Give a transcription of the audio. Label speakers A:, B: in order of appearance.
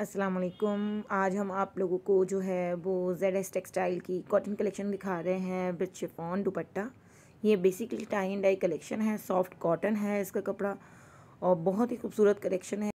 A: अस्सलाम वालेकुम आज हम आप लोगों को जो है वो जेड एस टेक्सटाइल की कॉटन कलेक्शन दिखा रहे हैं विद शिफॉन दुपट्टा ये basically tie and dye collection है सॉफ्ट कॉटन है इसका कपड़ा और बहुत ही खूबसूरत कलेक्शन है